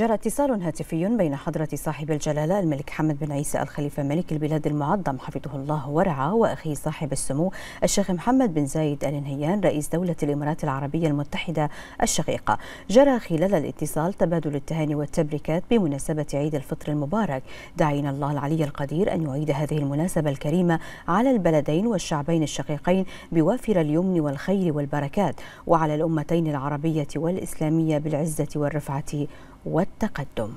جرى اتصال هاتفي بين حضرة صاحب الجلالة الملك حمد بن عيسى الخليفة ملك البلاد المعظم حفظه الله ورعاه وأخيه صاحب السمو الشيخ محمد بن زايد آل نهيان رئيس دولة الإمارات العربية المتحدة الشقيقة جرى خلال الاتصال تبادل التهاني والتبريكات بمناسبة عيد الفطر المبارك داعين الله العلي القدير أن يعيد هذه المناسبة الكريمة على البلدين والشعبين الشقيقين بوافر اليمن والخير والبركات وعلى الأمتين العربية والإسلامية بالعزة والرفعة والتقدم